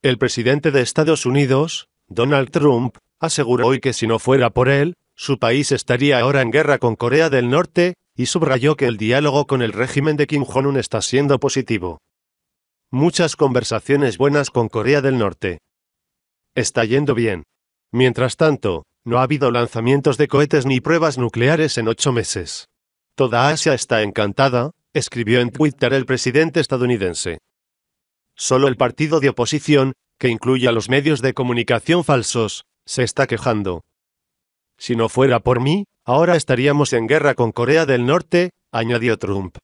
El presidente de Estados Unidos, Donald Trump, aseguró hoy que si no fuera por él, su país estaría ahora en guerra con Corea del Norte, y subrayó que el diálogo con el régimen de Kim Jong-un está siendo positivo. Muchas conversaciones buenas con Corea del Norte. Está yendo bien. Mientras tanto, no ha habido lanzamientos de cohetes ni pruebas nucleares en ocho meses. Toda Asia está encantada, escribió en Twitter el presidente estadounidense. Solo el partido de oposición, que incluye a los medios de comunicación falsos, se está quejando. Si no fuera por mí, ahora estaríamos en guerra con Corea del Norte, añadió Trump.